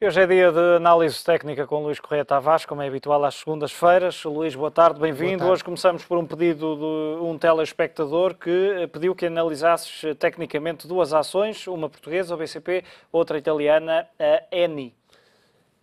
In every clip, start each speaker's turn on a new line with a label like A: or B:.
A: Hoje é dia de análise técnica com Luís Correia Tavares, como é habitual às segundas-feiras. Luís, boa tarde, bem-vindo. Hoje começamos por um pedido de um telespectador que eh, pediu que analisasses eh, tecnicamente duas ações, uma portuguesa, o BCP, outra italiana, a
B: Eni.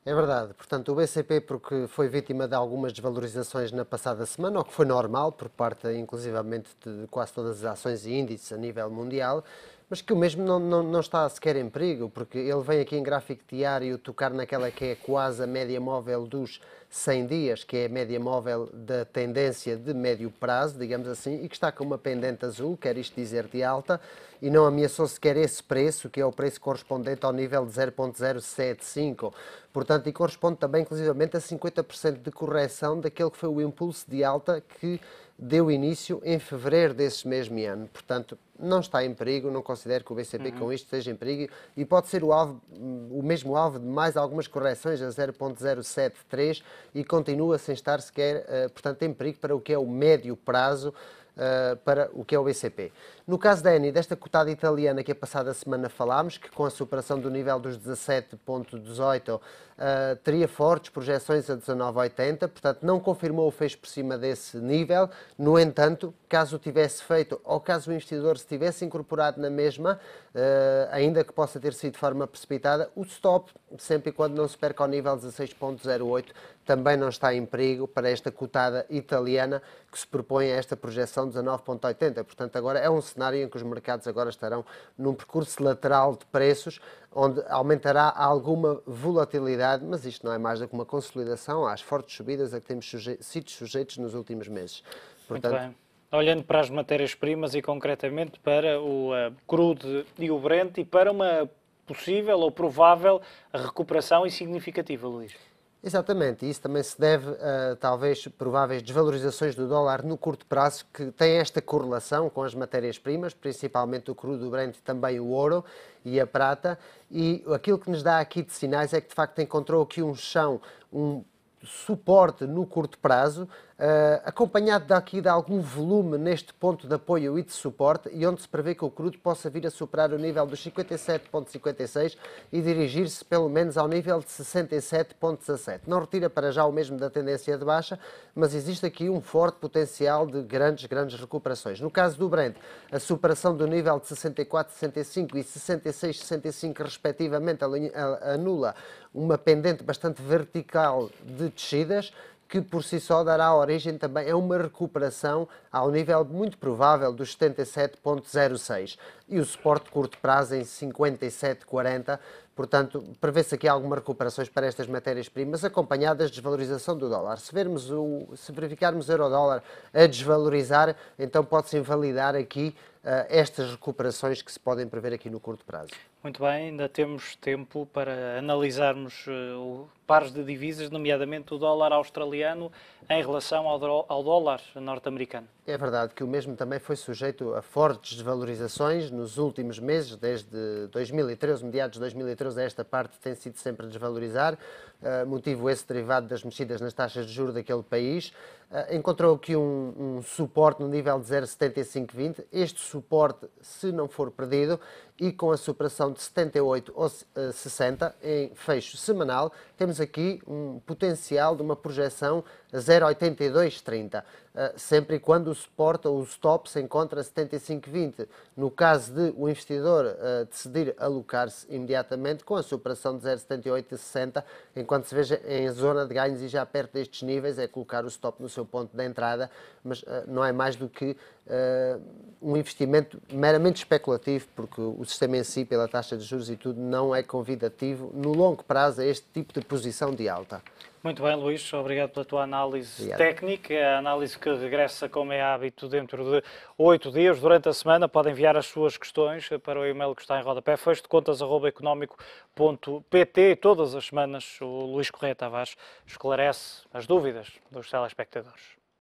B: É verdade. Portanto, o BCP, porque foi vítima de algumas desvalorizações na passada semana, o que foi normal, por parte, inclusivamente, de quase todas as ações e índices a nível mundial, mas que o mesmo não, não, não está sequer em perigo, porque ele vem aqui em gráfico diário tocar naquela que é quase a média móvel dos 100 dias, que é a média móvel da tendência de médio prazo, digamos assim, e que está com uma pendente azul, quer isto dizer de alta, e não ameaçou sequer esse preço, que é o preço correspondente ao nível de 0.075. Portanto, e corresponde também, inclusivamente, a 50% de correção daquele que foi o impulso de alta que deu início em fevereiro desse mesmo ano. Portanto, não está em perigo, não considero que o BCP uhum. com isto esteja em perigo e pode ser o, alvo, o mesmo alvo de mais algumas correções a 0.073 e continua sem estar sequer, eh, portanto, em perigo para o que é o médio prazo eh, para o que é o BCP. No caso da ENI, desta cotada italiana que a passada semana falámos, que com a superação do nível dos 17,18 uh, teria fortes projeções a 19,80, portanto não confirmou o fecho por cima desse nível. No entanto, caso tivesse feito ou caso o investidor se tivesse incorporado na mesma, uh, ainda que possa ter sido de forma precipitada, o stop, sempre e quando não se perca ao nível 16,08, também não está em perigo para esta cotada italiana que se propõe a esta projeção 19,80. Portanto, agora é um cenário em que os mercados agora estarão num percurso lateral de preços, onde aumentará alguma volatilidade mas isto não é mais do que uma consolidação às fortes subidas a que temos suje sido sujeitos nos últimos meses. Portanto, Muito bem.
A: Olhando para as matérias-primas e concretamente para o uh, crude e o Brent e para uma possível ou provável recuperação e significativa, Luís.
B: Exatamente, e isso também se deve a talvez prováveis desvalorizações do dólar no curto prazo, que tem esta correlação com as matérias-primas, principalmente o crudo, o Brent também o ouro e a prata. E aquilo que nos dá aqui de sinais é que de facto encontrou aqui um chão, um suporte no curto prazo, Uh, acompanhado daqui de algum volume neste ponto de apoio e de suporte e onde se prevê que o crudo possa vir a superar o nível dos 57,56 e dirigir-se pelo menos ao nível de 67,17. Não retira para já o mesmo da tendência de baixa, mas existe aqui um forte potencial de grandes, grandes recuperações. No caso do Brent, a superação do nível de 64,65 e 66,65 respectivamente anula uma pendente bastante vertical de descidas, que por si só dará origem também a uma recuperação ao nível muito provável dos 77,06 e o suporte de curto prazo em 57,40 Portanto, prevê-se aqui algumas recuperações para estas matérias-primas, acompanhadas de desvalorização do dólar. Se, vermos o, se verificarmos o euro-dólar a desvalorizar, então pode-se invalidar aqui uh, estas recuperações que se podem prever aqui no curto prazo.
A: Muito bem, ainda temos tempo para analisarmos uh, pares de divisas, nomeadamente o dólar australiano em relação ao, ao dólar norte-americano.
B: É verdade que o mesmo também foi sujeito a fortes desvalorizações nos últimos meses, desde 2013, mediados de 2013, a esta parte tem sido sempre a desvalorizar, eh, motivo esse derivado das mexidas nas taxas de juros daquele país. Ah, encontrou aqui um, um suporte no nível de 0,7520. Este suporte, se não for perdido, e com a superação de 78 ou 60 ah, em fecho semanal, temos aqui um potencial de uma projeção 0,8230, ah, sempre e quando o suporte ou o stop se encontra 75,20. No caso de o investidor decidir alocar-se imediatamente com a superação de 0,78 e 60, enquanto se veja em zona de ganhos e já perto destes níveis, é colocar o stop no seu ponto de entrada, mas uh, não é mais do que uh, um investimento meramente especulativo, porque o sistema em si, pela taxa de juros e tudo, não é convidativo no longo prazo a este tipo de posição de alta.
A: Muito bem, Luís, obrigado pela tua análise obrigado. técnica, a análise que regressa, como é hábito, dentro de oito dias. Durante a semana, pode enviar as suas questões para o e-mail que está em rodapé, fechodecontas.económico.pt. Todas as semanas, o Luís Correia Tavares esclarece as dúvidas dos telespectadores.